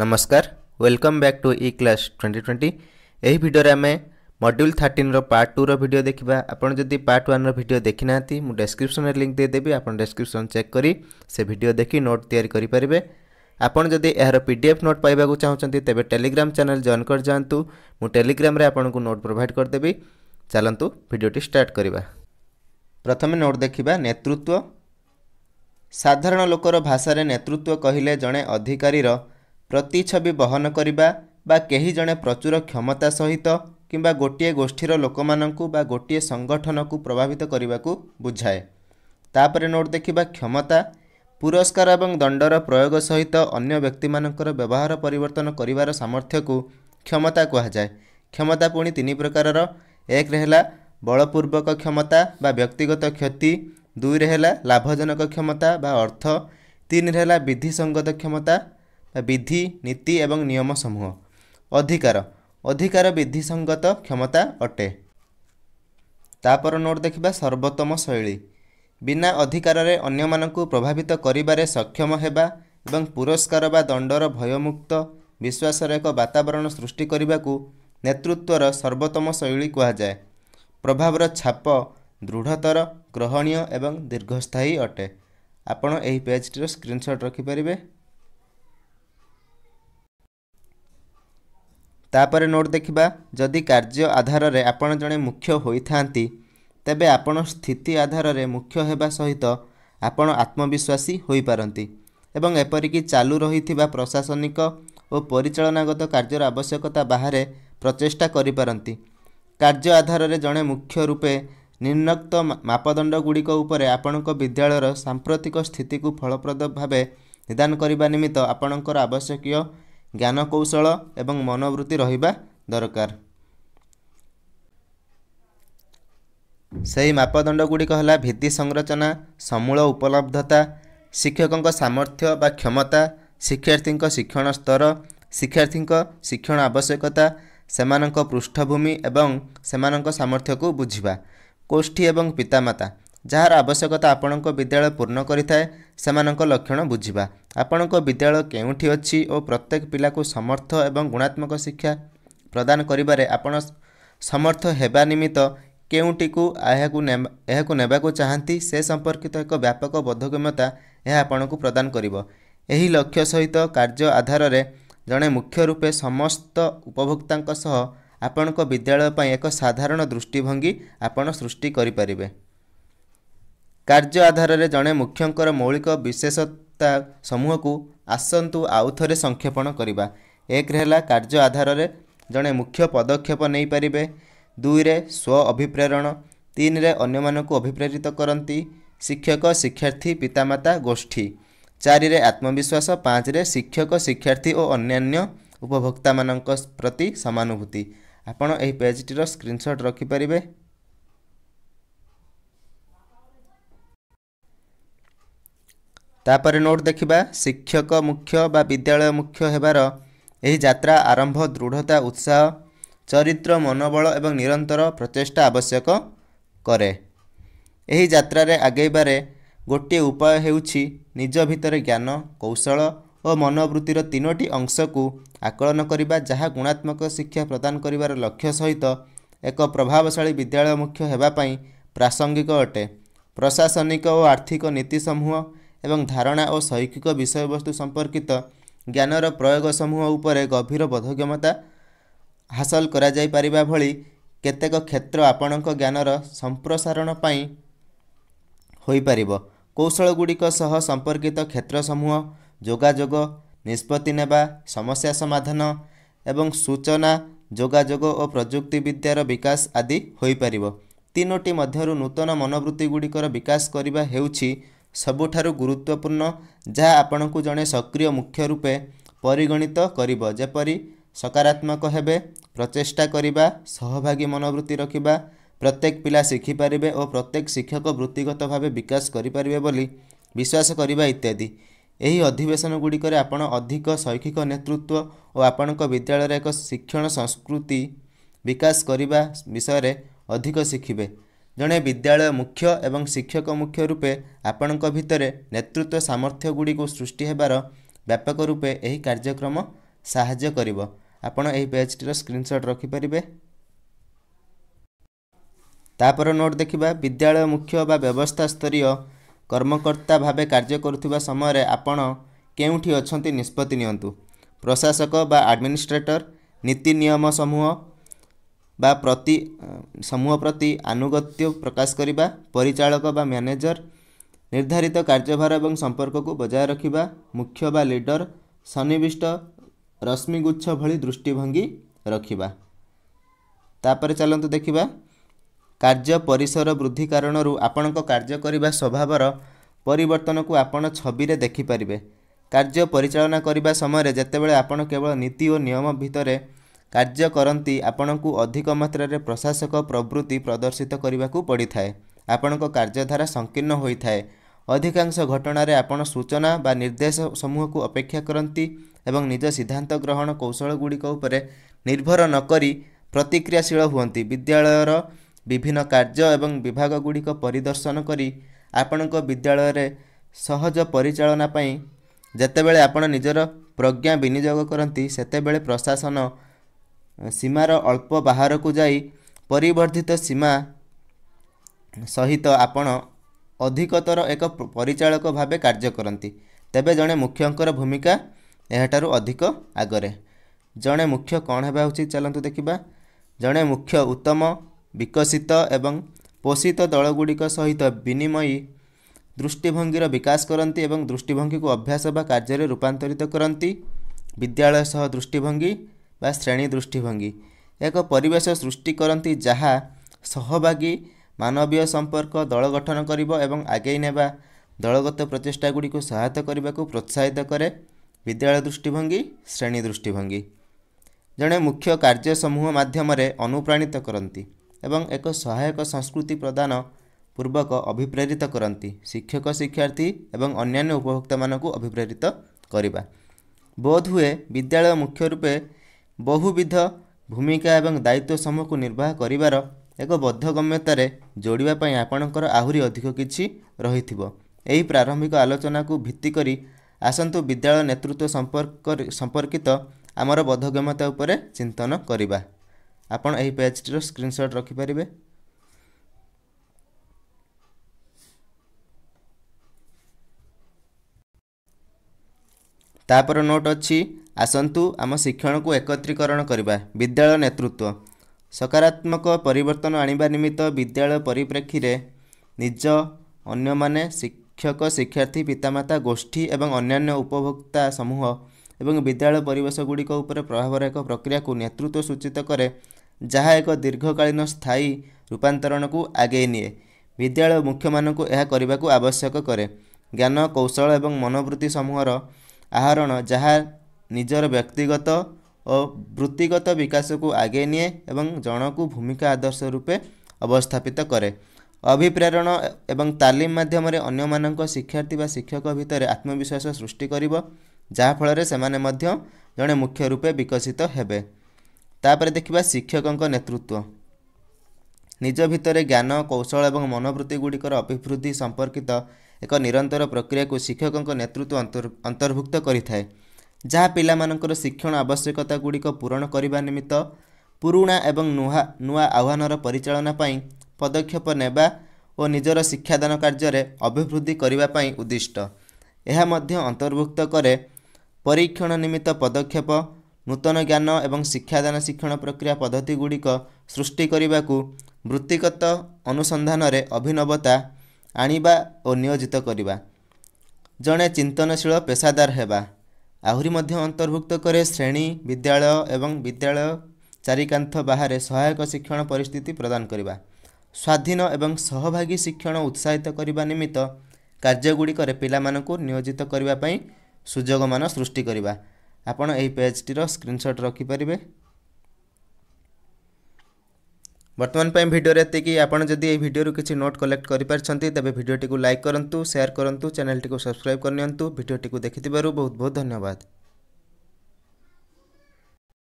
नमस्कार welcome back to e class twenty twenty video रे हमें मॉड्यूल 13 रो पार्ट 2 रो वीडियो देखिबा आपण जदि पार्ट 1 रो देखी ना मुझे डेस्क्रिप्सन लिंक दे आप आपण चेक करी से वीडियो देखि नोट तयार करि परिबे आपण जदि एहर पीडीएफ नोट पाया को चाहौचंती टेलीग्राम चेल जॉन कर जानतु मु टेलीग्राम रे आपण नोट प्रोभाइड करदेवि देबी भिडटी स्टार्ट करिबा प्रथमे नोट देखा नेतृत्व साधारण लोकर भाषा नेतृत्व कहले जड़े अधिकारी ପ୍ରତିଛବି ବହନ କରିବା ବା କେହି ଜଣେ ପ୍ରଚୁର କ୍ଷମତା ସହିତ କିମ୍ବା ଗୋଟିଏ ଗୋଷ୍ଠୀର ଲୋକମାନଙ୍କୁ ବା ଗୋଟିଏ ସଂଗଠନକୁ ପ୍ରଭାବିତ କରିବାକୁ ବୁଝାଏ ତାପରେ ନୋଟ୍ ଦେଖିବା କ୍ଷମତା ପୁରସ୍କାର ଏବଂ ଦଣ୍ଡର ପ୍ରୟୋଗ ସହିତ ଅନ୍ୟ ବ୍ୟକ୍ତିମାନଙ୍କର ବ୍ୟବହାର ପରିବର୍ତ୍ତନ କରିବାର ସାମର୍ଥ୍ୟକୁ କ୍ଷମତା କୁହାଯାଏ କ୍ଷମତା ପୁଣି ତିନି ପ୍ରକାରର ଏକରେ ହେଲା ବଳପୂର୍ବକ କ୍ଷମତା ବା ବ୍ୟକ୍ତିଗତ କ୍ଷତି ଦୁଇରେ ହେଲା ଲାଭଜନକ କ୍ଷମତା ବା ଅର୍ଥ ତିନିରେ ହେଲା ବିଧିସଙ୍ଗତ କ୍ଷମତା ବିଧି ନୀତି ଏବଂ ନିୟମ ସମୂହ ଅଧିକାର ଅଧିକାର ବିଧିସଙ୍ଗତ କ୍ଷମତା ଅଟେ ତା'ପର ନୋଟ୍ ଦେଖିବା ସର୍ବୋତ୍ତମ ଶୈଳୀ ବିନା ଅଧିକାରରେ ଅନ୍ୟମାନଙ୍କୁ ପ୍ରଭାବିତ କରିବାରେ ସକ୍ଷମ ହେବା ଏବଂ ପୁରସ୍କାର ବା ଦଣ୍ଡର ଭୟମୁକ୍ତ ବିଶ୍ୱାସର ଏକ ବାତାବରଣ ସୃଷ୍ଟି କରିବାକୁ ନେତୃତ୍ୱର ସର୍ବୋତ୍ତମ ଶୈଳୀ କୁହାଯାଏ ପ୍ରଭାବର ଛାପ ଦୃଢ଼ତର ଗ୍ରହଣୀୟ ଏବଂ ଦୀର୍ଘସ୍ଥାୟୀ ଅଟେ ଆପଣ ଏହି ପେଜ୍ଟିର ସ୍କ୍ରିନ୍ସଟ୍ ରଖିପାରିବେ ତାପରେ ନୋଟ୍ ଦେଖିବା ଯଦି କାର୍ଯ୍ୟ ଆଧାରରେ ଆପଣ ଜଣେ ମୁଖ୍ୟ ହୋଇଥାନ୍ତି ତେବେ ଆପଣ ସ୍ଥିତି ଆଧାରରେ ମୁଖ୍ୟ ହେବା ସହିତ ଆପଣ ଆତ୍ମବିଶ୍ୱାସୀ ହୋଇପାରନ୍ତି ଏବଂ ଏପରିକି ଚାଲୁ ରହିଥିବା ପ୍ରଶାସନିକ ଓ ପରିଚାଳନାଗତ କାର୍ଯ୍ୟର ଆବଶ୍ୟକତା ବାହାରେ ପ୍ରଚେଷ୍ଟା କରିପାରନ୍ତି କାର୍ଯ୍ୟ ଆଧାରରେ ଜଣେ ମୁଖ୍ୟ ରୂପେ ନିମ୍ନକ୍ତ ଗୁଡ଼ିକ ଉପରେ ଆପଣଙ୍କ ବିଦ୍ୟାଳୟର ସାମ୍ପ୍ରତିକ ସ୍ଥିତିକୁ ଫଳପ୍ରଦ ଭାବେ ନିଦାନ କରିବା ନିମିତ୍ତ ଆପଣଙ୍କର ଆବଶ୍ୟକୀୟ ଜ୍ଞାନକୌଶଳ ଏବଂ ମନୋବୃତ୍ତି ରହିବା ଦରକାର ସେହି ମାପଦଣ୍ଡ ଗୁଡ଼ିକ ହେଲା ଭିତ୍ତି ସଂରଚନା ସମୂଳ ଉପଲବ୍ଧତା ଶିକ୍ଷକଙ୍କ ସାମର୍ଥ୍ୟ ବା କ୍ଷମତା ଶିକ୍ଷାର୍ଥୀଙ୍କ ଶିକ୍ଷଣ ସ୍ତର ଶିକ୍ଷାର୍ଥୀଙ୍କ ଶିକ୍ଷଣ ଆବଶ୍ୟକତା ସେମାନଙ୍କ ପୃଷ୍ଠଭୂମି ଏବଂ ସେମାନଙ୍କ ସାମର୍ଥ୍ୟକୁ ବୁଝିବା ଗୋଷ୍ଠୀ ଏବଂ ପିତାମାତା ଯାହାର ଆବଶ୍ୟକତା ଆପଣଙ୍କ ବିଦ୍ୟାଳୟ ପୂର୍ଣ୍ଣ କରିଥାଏ ସେମାନଙ୍କ ଲକ୍ଷଣ ବୁଝିବା ଆପଣଙ୍କ ବିଦ୍ୟାଳୟ କେଉଁଠି ଅଛି ଓ ପ୍ରତ୍ୟେକ ପିଲାକୁ ସମର୍ଥ ଏବଂ ଗୁଣାତ୍ମକ ଶିକ୍ଷା ପ୍ରଦାନ କରିବାରେ ଆପଣ ସମର୍ଥ ହେବା ନିମିତ୍ତ କେଉଁଠିକୁ ଏହାକୁ ଏହାକୁ ନେବାକୁ ଚାହାନ୍ତି ସେ ସମ୍ପର୍କିତ ଏକ ବ୍ୟାପକ ବୋଧଗମ୍ୟତା ଏହା ଆପଣଙ୍କୁ ପ୍ରଦାନ କରିବ ଏହି ଲକ୍ଷ୍ୟ ସହିତ କାର୍ଯ୍ୟ ଆଧାରରେ ଜଣେ ମୁଖ୍ୟ ରୂପେ ସମସ୍ତ ଉପଭୋକ୍ତାଙ୍କ ସହ ଆପଣଙ୍କ ବିଦ୍ୟାଳୟ ପାଇଁ ଏକ ସାଧାରଣ ଦୃଷ୍ଟିଭଙ୍ଗୀ ଆପଣ ସୃଷ୍ଟି କରିପାରିବେ କାର୍ଯ୍ୟ ଆଧାରରେ ଜଣେ ମୁଖ୍ୟଙ୍କର ମୌଳିକ ବିଶେଷତା ସମୂହକୁ ଆସନ୍ତୁ ଆଉ ଥରେ ସଂକ୍ଷେପଣ କରିବା ଏକରେ ହେଲା କାର୍ଯ୍ୟ ଆଧାରରେ ଜଣେ ମୁଖ୍ୟ ପଦକ୍ଷେପ ନେଇପାରିବେ ଦୁଇରେ ସ୍ୱ ଅଭିପ୍ରେରଣ ତିନିରେ ଅନ୍ୟମାନଙ୍କୁ ଅଭିପ୍ରେରିତ କରନ୍ତି ଶିକ୍ଷକ ଶିକ୍ଷାର୍ଥୀ ପିତାମାତା ଗୋଷ୍ଠୀ ଚାରିରେ ଆତ୍ମବିଶ୍ୱାସ ପାଞ୍ଚରେ ଶିକ୍ଷକ ଶିକ୍ଷାର୍ଥୀ ଓ ଅନ୍ୟାନ୍ୟ ଉପଭୋକ୍ତାମାନଙ୍କ ପ୍ରତି ସମାନୁଭୂତି ଆପଣ ଏହି ପେଜ୍ଟିର ସ୍କ୍ରିନ୍ସଟ୍ ରଖିପାରିବେ ତାପରେ ନୋଟ୍ ଦେଖିବା ଶିକ୍ଷକ ମୁଖ୍ୟ ବା ବିଦ୍ୟାଳୟ ମୁଖ୍ୟ ହେବାର ଏହି ଯାତ୍ରା ଆରମ୍ଭ ଦୃଢ଼ତା ଉତ୍ସାହ ଚରିତ୍ର ମନୋବଳ ଏବଂ ନିରନ୍ତର ପ୍ରଚେଷ୍ଟା ଆବଶ୍ୟକ କରେ ଏହି ଯାତ୍ରାରେ ଆଗେଇବାରେ ଗୋଟିଏ ଉପାୟ ହେଉଛି ନିଜ ଭିତରେ ଜ୍ଞାନ କୌଶଳ ଓ ମନୋବୃତ୍ତିର ତିନୋଟି ଅଂଶକୁ ଆକଳନ କରିବା ଯାହା ଗୁଣାତ୍ମକ ଶିକ୍ଷା ପ୍ରଦାନ କରିବାର ଲକ୍ଷ୍ୟ ସହିତ ଏକ ପ୍ରଭାବଶାଳୀ ବିଦ୍ୟାଳୟ ମୁଖ୍ୟ ହେବା ପାଇଁ ପ୍ରାସଙ୍ଗିକ ଅଟେ ପ୍ରଶାସନିକ ଓ ଆର୍ଥିକ ନୀତି ସମୂହ ଏବଂ ଧାରଣା ଓ ଶୈକ୍ଷିକ ବିଷୟବସ୍ତୁ ସମ୍ପର୍କିତ ଜ୍ଞାନର ପ୍ରୟୋଗ ସମୂହ ଉପରେ ଗଭୀର ବୋଧଗମ୍ୟତା ହାସଲ କରାଯାଇପାରିବା ଭଳି କେତେକ କ୍ଷେତ୍ର ଆପଣଙ୍କ ଜ୍ଞାନର ସମ୍ପ୍ରସାରଣ ପାଇଁ ହୋଇପାରିବ କୌଶଳଗୁଡ଼ିକ ସହ ସମ୍ପର୍କିତ କ୍ଷେତ୍ର ସମୂହ ଯୋଗାଯୋଗ ନିଷ୍ପତ୍ତି ନେବା ସମସ୍ୟା ସମାଧାନ ଏବଂ ସୂଚନା ଯୋଗାଯୋଗ ଓ ପ୍ରଯୁକ୍ତି ବିଦ୍ୟାର ବିକାଶ ଆଦି ହୋଇପାରିବ ତିନୋଟି ମଧ୍ୟରୁ ନୂତନ ମନୋବୃତ୍ତି ଗୁଡ଼ିକର ବିକାଶ କରିବା ହେଉଛି ସବୁଠାରୁ ଗୁରୁତ୍ୱପୂର୍ଣ୍ଣ ଯାହା ଆପଣଙ୍କୁ ଜଣେ ସକ୍ରିୟ ମୁଖ୍ୟ ରୂପେ ପରିଗଣିତ କରିବ ଯେପରି ସକାରାତ୍ମକ ହେବେ ପ୍ରଚେଷ୍ଟା କରିବା ସହଭାଗୀ ମନୋବୃତ୍ତି ରଖିବା ପ୍ରତ୍ୟେକ ପିଲା ଶିଖିପାରିବେ ଓ ପ୍ରତ୍ୟେକ ଶିକ୍ଷକ ବୃତ୍ତିଗତ ଭାବେ ବିକାଶ କରିପାରିବେ ବୋଲି ବିଶ୍ୱାସ କରିବା ଇତ୍ୟାଦି ଏହି ଅଧିବେଶନ ଗୁଡ଼ିକରେ ଆପଣ ଅଧିକ ଶୈକ୍ଷିକ ନେତୃତ୍ୱ ଓ ଆପଣଙ୍କ ବିଦ୍ୟାଳୟରେ ଏକ ଶିକ୍ଷଣ ସଂସ୍କୃତି ବିକାଶ କରିବା ବିଷୟରେ ଅଧିକ ଶିଖିବେ ଜଣେ ବିଦ୍ୟାଳୟ ମୁଖ୍ୟ ଏବଂ ଶିକ୍ଷକ ମୁଖ୍ୟ ରୂପେ ଆପଣଙ୍କ ଭିତରେ ନେତୃତ୍ୱ ସାମର୍ଥ୍ୟ ଗୁଡ଼ିକୁ ସୃଷ୍ଟି ହେବାର ବ୍ୟାପକ ରୂପେ ଏହି କାର୍ଯ୍ୟକ୍ରମ ସାହାଯ୍ୟ କରିବ ଆପଣ ଏହି ପେଜ୍ଟିର ସ୍କ୍ରିନଶଟ୍ ରଖିପାରିବେ ତା'ପରେ ନୋଟ୍ ଦେଖିବା ବିଦ୍ୟାଳୟ ମୁଖ୍ୟ ବା ବ୍ୟବସ୍ଥା ସ୍ତରୀୟ କର୍ମକର୍ତ୍ତା ଭାବେ କାର୍ଯ୍ୟ କରୁଥିବା ସମୟରେ ଆପଣ କେଉଁଠି ଅଛନ୍ତି ନିଷ୍ପତ୍ତି ନିଅନ୍ତୁ ପ୍ରଶାସକ ବା ଆଡ଼ମିନିଷ୍ଟ୍ରେଟର ନୀତି ନିୟମ ସମୂହ ବା ପ୍ରତି ସମୂହ ପ୍ରତି ଆନୁଗତ୍ୟ ପ୍ରକାଶ କରିବା ପରିଚାଳକ ବା ମ୍ୟାନେଜର ନିର୍ଦ୍ଧାରିତ କାର୍ଯ୍ୟଭାର ଏବଂ ସମ୍ପର୍କକୁ ବଜାୟ ରଖିବା ମୁଖ୍ୟ ବା ଲିଡ଼ର ସନ୍ନିବିଷ୍ଟ ରଶ୍ମିଗୁଚ୍ଛ ଭଳି ଦୃଷ୍ଟିଭଙ୍ଗୀ ରଖିବା ତାପରେ ଚାଲନ୍ତୁ ଦେଖିବା କାର୍ଯ୍ୟ ପରିସର ବୃଦ୍ଧି କାରଣରୁ ଆପଣଙ୍କ କାର୍ଯ୍ୟ କରିବା ସ୍ୱଭାବର ପରିବର୍ତ୍ତନକୁ ଆପଣ ଛବିରେ ଦେଖିପାରିବେ କାର୍ଯ୍ୟ ପରିଚାଳନା କରିବା ସମୟରେ ଯେତେବେଳେ ଆପଣ କେବଳ ନୀତି ଓ ନିୟମ ଭିତରେ କାର୍ଯ୍ୟ କରନ୍ତି ଆପଣଙ୍କୁ ଅଧିକ ମାତ୍ରାରେ ପ୍ରଶାସକ ପ୍ରବୃତ୍ତି ପ୍ରଦର୍ଶିତ କରିବାକୁ ପଡ଼ିଥାଏ ଆପଣଙ୍କ କାର୍ଯ୍ୟଧାରା ସଂକୀର୍ଣ୍ଣ ହୋଇଥାଏ ଅଧିକାଂଶ ଘଟଣାରେ ଆପଣ ସୂଚନା ବା ନିର୍ଦ୍ଦେଶ ସମୂହକୁ ଅପେକ୍ଷା କରନ୍ତି ଏବଂ ନିଜ ସିଦ୍ଧାନ୍ତ ଗ୍ରହଣ କୌଶଳଗୁଡ଼ିକ ଉପରେ ନିର୍ଭର ନକରି ପ୍ରତିକ୍ରିୟାଶୀଳ ହୁଅନ୍ତି ବିଦ୍ୟାଳୟର ବିଭିନ୍ନ କାର୍ଯ୍ୟ ଏବଂ ବିଭାଗ ଗୁଡ଼ିକ ପରିଦର୍ଶନ କରି ଆପଣଙ୍କ ବିଦ୍ୟାଳୟରେ ସହଜ ପରିଚାଳନା ପାଇଁ ଯେତେବେଳେ ଆପଣ ନିଜର ପ୍ରଜ୍ଞା ବିନିଯୋଗ କରନ୍ତି ସେତେବେଳେ ପ୍ରଶାସନ ସୀମାର ଅଳ୍ପ ବାହାରକୁ ଯାଇ ପରିବର୍ଦ୍ଧିତ ସୀମା ସହିତ ଆପଣ ଅଧିକତର ଏକ ପରିଚାଳକ ଭାବେ କାର୍ଯ୍ୟ କରନ୍ତି ତେବେ ଜଣେ ମୁଖ୍ୟଙ୍କର ଭୂମିକା ଏହାଠାରୁ ଅଧିକ ଆଗରେ ଜଣେ ମୁଖ୍ୟ କ'ଣ ହେବା ଉଚିତ ଚାଲନ୍ତୁ ଦେଖିବା ଜଣେ ମୁଖ୍ୟ ଉତ୍ତମ ବିକଶିତ ଏବଂ ପୋଷିତ ଦଳଗୁଡ଼ିକ ସହିତ ବିନିମୟ ଦୃଷ୍ଟିଭଙ୍ଗୀର ବିକାଶ କରନ୍ତି ଏବଂ ଦୃଷ୍ଟିଭଙ୍ଗୀକୁ ଅଭ୍ୟାସ ବା କାର୍ଯ୍ୟରେ ରୂପାନ୍ତରିତ କରନ୍ତି ବିଦ୍ୟାଳୟ ସହ ଦୃଷ୍ଟିଭଙ୍ଗୀ ବା ଶ୍ରେଣୀ ଦୃଷ୍ଟିଭଙ୍ଗୀ ଏକ ପରିବେଶ ସୃଷ୍ଟି କରନ୍ତି ଯାହା ସହଭାଗୀ ମାନବୀୟ ସମ୍ପର୍କ ଦଳ ଗଠନ କରିବ ଏବଂ ଆଗେଇ ନେବା ଦଳଗତ ପ୍ରଚେଷ୍ଟା ଗୁଡ଼ିକୁ ସହାୟତା କରିବାକୁ ପ୍ରୋତ୍ସାହିତ କରେ ବିଦ୍ୟାଳୟ ଦୃଷ୍ଟିଭଙ୍ଗୀ ଶ୍ରେଣୀ ଦୃଷ୍ଟିଭଙ୍ଗୀ ଜଣେ ମୁଖ୍ୟ କାର୍ଯ୍ୟ ସମୂହ ମାଧ୍ୟମରେ ଅନୁପ୍ରାଣିତ କରନ୍ତି ଏବଂ ଏକ ସହାୟକ ସଂସ୍କୃତି ପ୍ରଦାନ ପୂର୍ବକ ଅଭିପ୍ରେରିତ କରନ୍ତି ଶିକ୍ଷକ ଶିକ୍ଷାର୍ଥୀ ଏବଂ ଅନ୍ୟାନ୍ୟ ଉପଭୋକ୍ତାମାନଙ୍କୁ ଅଭିପ୍ରେରିତ କରିବା ବୋଧ ହୁଏ ବିଦ୍ୟାଳୟ ମୁଖ୍ୟ ରୂପେ ବହୁବିଧ ଭୂମିକା ଏବଂ ଦାୟିତ୍ୱ ସମୂହକୁ ନିର୍ବାହ କରିବାର ଏକ ବଦ୍ଧଗମ୍ୟତାରେ ଯୋଡ଼ିବା ପାଇଁ ଆପଣଙ୍କର ଆହୁରି ଅଧିକ କିଛି ରହିଥିବ ଏହି ପ୍ରାରମ୍ଭିକ ଆଲୋଚନାକୁ ଭିତ୍ତି କରି ଆସନ୍ତୁ ବିଦ୍ୟାଳୟ ନେତୃତ୍ୱ ସମ୍ପର୍କ ସମ୍ପର୍କିତ ଆମର ବଦ୍ଧଗମ୍ୟତା ଉପରେ ଚିନ୍ତନ କରିବା ଆପଣ ଏହି ପେଜ୍ଟିର ସ୍କ୍ରିନ୍ସଟ୍ ରଖିପାରିବେ ତାପରେ ନୋଟ୍ ଅଛି ଆସନ୍ତୁ ଆମ ଶିକ୍ଷଣକୁ ଏକତ୍ରୀକରଣ କରିବା ବିଦ୍ୟାଳୟ ନେତୃତ୍ୱ ସକାରାତ୍ମକ ପରିବର୍ତ୍ତନ ଆଣିବା ନିମିତ୍ତ ବିଦ୍ୟାଳୟ ପରିପ୍ରେକ୍ଷୀରେ ନିଜ ଅନ୍ୟମାନେ ଶିକ୍ଷକ ଶିକ୍ଷାର୍ଥୀ ପିତାମାତା ଗୋଷ୍ଠୀ ଏବଂ ଅନ୍ୟାନ୍ୟ ଉପଭୋକ୍ତା ସମୂହ ଏବଂ ବିଦ୍ୟାଳୟ ପରିବେଶ ଗୁଡ଼ିକ ଉପରେ ପ୍ରଭାବର ଏକ ପ୍ରକ୍ରିୟାକୁ ନେତୃତ୍ୱ ସୂଚିତ କରେ ଯାହା ଏକ ଦୀର୍ଘକାଳୀନ ସ୍ଥାୟୀ ରୂପାନ୍ତରଣକୁ ଆଗେଇ ନିଏ ବିଦ୍ୟାଳୟ ମୁଖ୍ୟମାନଙ୍କୁ ଏହା କରିବାକୁ ଆବଶ୍ୟକ କରେ ଜ୍ଞାନ କୌଶଳ ଏବଂ ମନୋବୃତ୍ତି ସମୂହର ଆହରଣ ଯାହା ନିଜର ବ୍ୟକ୍ତିଗତ ଓ ବୃତ୍ତିଗତ ବିକାଶକୁ ଆଗେଇ ନିଏ ଏବଂ ଜଣକୁ ଭୂମିକା ଆଦର୍ଶ ରୂପେ ଅବସ୍ଥାପିତ କରେ ଅଭିପ୍ରେରଣ ଏବଂ ତାଲିମ ମାଧ୍ୟମରେ ଅନ୍ୟମାନଙ୍କ ଶିକ୍ଷାର୍ଥୀ ବା ଶିକ୍ଷକ ଭିତରେ ଆତ୍ମବିଶ୍ୱାସ ସୃଷ୍ଟି କରିବ ଯାହାଫଳରେ ସେମାନେ ମଧ୍ୟ ଜଣେ ମୁଖ୍ୟ ରୂପେ ବିକଶିତ ହେବେ ତାପରେ ଦେଖିବା ଶିକ୍ଷକଙ୍କ ନେତୃତ୍ୱ ନିଜ ଭିତରେ ଜ୍ଞାନ କୌଶଳ ଏବଂ ମନୋବୃତ୍ତି ଗୁଡ଼ିକର ଅଭିବୃଦ୍ଧି ସମ୍ପର୍କିତ ଏକ ନିରନ୍ତର ପ୍ରକ୍ରିୟାକୁ ଶିକ୍ଷକଙ୍କ ନେତୃତ୍ୱ ଅନ୍ତର୍ଭୁକ୍ତ କରିଥାଏ ଯାହା ପିଲାମାନଙ୍କର ଶିକ୍ଷଣ ଆବଶ୍ୟକତା ଗୁଡ଼ିକ ପୂରଣ କରିବା ନିମିତ୍ତ ପୁରୁଣା ଏବଂ ନୂଆ ନୂଆ ଆହ୍ୱାନର ପରିଚାଳନା ପାଇଁ ପଦକ୍ଷେପ ନେବା ଓ ନିଜର ଶିକ୍ଷାଦାନ କାର୍ଯ୍ୟରେ ଅଭିବୃଦ୍ଧି କରିବା ପାଇଁ ଉଦ୍ଦିଷ୍ଟ ଏହା ମଧ୍ୟ ଅନ୍ତର୍ଭୁକ୍ତ କରେ ପରୀକ୍ଷଣ ନିମିତ୍ତ ପଦକ୍ଷେପ ନୂତନ ଜ୍ଞାନ ଏବଂ ଶିକ୍ଷାଦାନ ଶିକ୍ଷଣ ପ୍ରକ୍ରିୟା ପଦ୍ଧତି ଗୁଡ଼ିକ ସୃଷ୍ଟି କରିବାକୁ ବୃତ୍ତିଗତ ଅନୁସନ୍ଧାନରେ ଅଭିନବତା ଆଣିବା ଓ ନିୟୋଜିତ କରିବା ଜଣେ ଚିନ୍ତନଶୀଳ ପେସାଦାର ହେବା ଆହୁରି ମଧ୍ୟ ଅନ୍ତର୍ଭୁକ୍ତ କରେ ଶ୍ରେଣୀ ବିଦ୍ୟାଳୟ ଏବଂ ବିଦ୍ୟାଳୟ ଚାରିକାନ୍ଥ ବାହାରେ ସହାୟକ ଶିକ୍ଷଣ ପରିସ୍ଥିତି ପ୍ରଦାନ କରିବା ସ୍ୱାଧୀନ ଏବଂ ସହଭାଗୀ ଶିକ୍ଷଣ ଉତ୍ସାହିତ କରିବା ନିମିତ୍ତ କାର୍ଯ୍ୟଗୁଡ଼ିକରେ ପିଲାମାନଙ୍କୁ ନିୟୋଜିତ କରିବା ପାଇଁ ସୁଯୋଗମାନ ସୃଷ୍ଟି କରିବା ଆପଣ ଏହି ପେଜ୍ଟିର ସ୍କ୍ରିନ୍ସଟ୍ ରଖିପାରିବେ बर्तमान भिडियो एति आपड़ी भिडर किसी नोट कलेक्ट कर तेज भिडियो लाइक करूँ सेयार करूँ चेल्टी को सब्सक्राइब करनी भिडियो देखिथ बहुत बहुत धन्यवाद